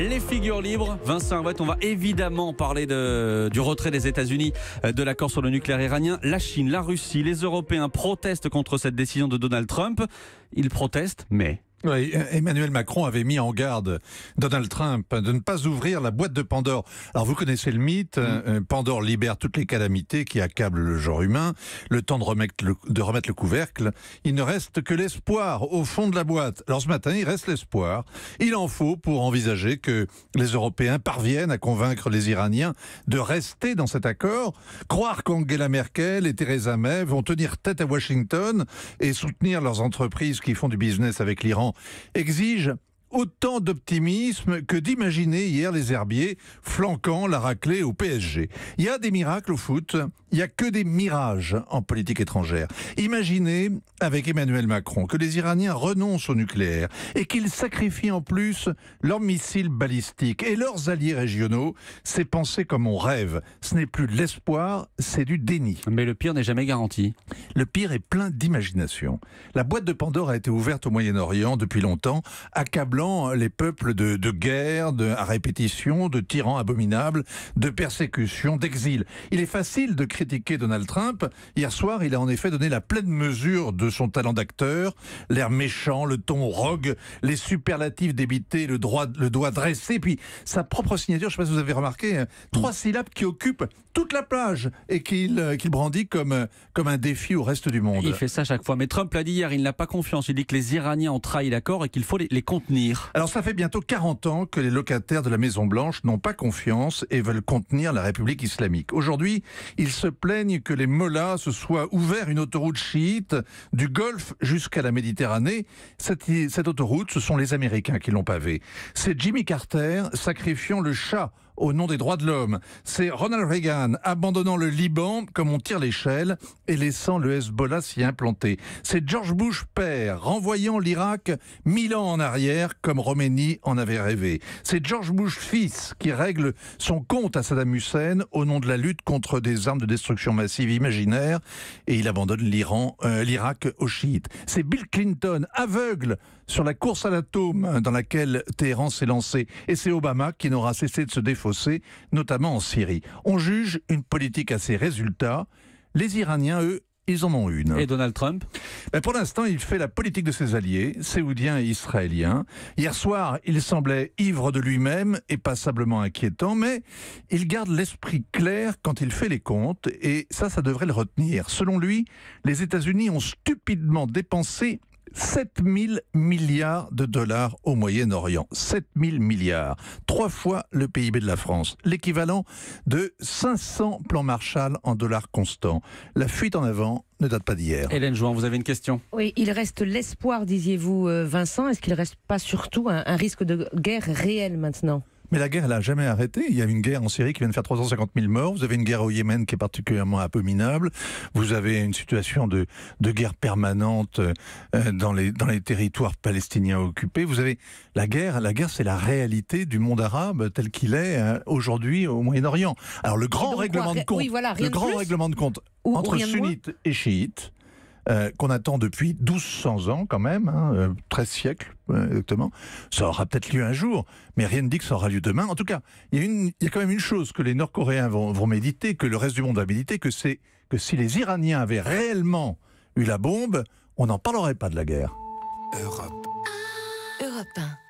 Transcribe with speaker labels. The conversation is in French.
Speaker 1: les figures libres. Vincent Watt, on va évidemment parler du retrait des États-Unis euh, de l'accord sur le nucléaire iranien. La Chine, la Russie, les Européens protestent contre cette décision de Donald Trump. Ils protestent, mais E, Emmanuel Macron avait mis en garde Donald Trump de ne pas ouvrir la boîte de Pandore. Alors vous connaissez le mythe, mm. hein, euh, Pandore libère toutes les calamités qui accablent le genre humain, le temps de remettre de remettre le couvercle, il ne reste que l'espoir au fond de la boîte. Alors ce matin, il reste l'espoir, il en faut pour envisager que les Européens parviennent à convaincre les Iraniens de rester dans cet accord, croire qu'Angela Merkel et Theresa May vont tenir tête à Washington et soutenir leurs entreprises qui font du business avec l'Iran exige autant d'optimisme que d'imaginer hier les herbiers flanquant la raclée au PSG. Il y a des miracles au foot, il n'y a que des mirages en politique étrangère. Imaginez avec Emmanuel Macron que les Iraniens renoncent au nucléaire et qu'ils sacrifient en plus leurs missiles balistiques et leurs alliés régionaux, c'est penser comme on rêve. Ce n'est plus de l'espoir, c'est du déni. Mais le pire n'est jamais garanti. Le pire est plein d'imagination. La boîte de Pandore a été ouverte au Moyen-Orient depuis longtemps, accablant les peuples de, guerre, de, à répétition, de tyrans abominables, de persécutions, d'exil. Il est facile de critiquer Donald Trump. Hier soir, il a en effet donné la pleine mesure de son talent d'acteur, l'air méchant, le ton rogue, les superlatifs débités, le, droit, le doigt dressé, puis sa propre signature, je ne sais pas si vous avez remarqué, hein. trois mm. syllabes qui occupent toute la plage et qu'il euh, brandit comme, euh, comme un défi au reste du monde. Il fait ça chaque fois. Mais Trump l'a dit hier, il n'a pas confiance. Il dit que les Iraniens ont trahi l'accord et qu'il faut les contenir. Alors ça fait bientôt 40 ans que les locataires de la Maison Blanche n'ont pas confiance et veulent contenir la République islamique. Aujourd'hui, ils se plaignent que les mollahs se soient ouverts une autoroute chiite du Golfe jusqu'à la Méditerranée. cette autoroute, ce sont les Américains qui l'ont pavée. C'est Jimmy Carter sacrifiant le chat au nom des droits de l'homme. C'est Ronald Reagan abandonnant le Liban comme on tire l'échelle et laissant le Hezbollah s'y implanter. C'est George Bush père renvoyant l'Irak mille ans en arrière comme Roménie en avait rêvé. C'est George Bush fils qui règle son compte à Saddam Hussein au nom de la lutte contre des armes de destruction massive imaginaire et il abandonne l'Iran, euh, l'Irak aux chiites. C'est Bill Clinton aveugle sur la course à l'atome dans laquelle Téhéran s'est lancé. Et c'est Obama qui n'aura cessé de se défausser, notamment en Syrie. On juge une politique à ses résultats. Les Iraniens, eux, ils en ont une. Et Donald Trump ben, Pour l'instant, il fait la politique de ses alliés, séoudiens et israéliens. Hier soir, il semblait ivre de lui-même et passablement inquiétant, mais il garde l'esprit clair quand il fait les comptes, et ça, ça devrait le retenir. Selon lui, les États-Unis ont stupidement dépensé 7 000 milliards de dollars au Moyen-Orient. 7 000 milliards. Trois fois le PIB de la France. L'équivalent de 500 plans Marshall en dollars constants. La fuite en avant ne date pas d'hier. Hélène Jouan, vous avez une question Oui, il reste l'espoir, disiez-vous, euh, Vincent. Est-ce qu'il ne reste pas surtout un, un risque de guerre réel maintenant mais la guerre, elle n'a jamais arrêté. Il y a une guerre en Syrie qui vient de faire 350 000 morts. Vous avez une guerre au Yémen qui est particulièrement abominable. Vous avez une situation de, de guerre permanente euh, dans les, dans les territoires palestiniens occupés. Vous avez la guerre. La guerre, c'est la réalité du monde arabe tel qu'il est euh, aujourd'hui au Moyen-Orient. Alors, le grand règlement de compte, le grand règlement de compte entre sunnites et chiites, euh, qu'on attend depuis 1200 ans quand même, 13 hein, euh, siècles euh, exactement. Ça aura peut-être lieu un jour, mais rien ne dit que ça aura lieu demain. En tout cas, il y a, quand même une chose que les Nord-Coréens vont, méditer, que le reste du monde va méditer, que c'est que si les Iraniens avaient réellement eu la bombe, on n'en parlerait pas de la guerre. Europe. Europe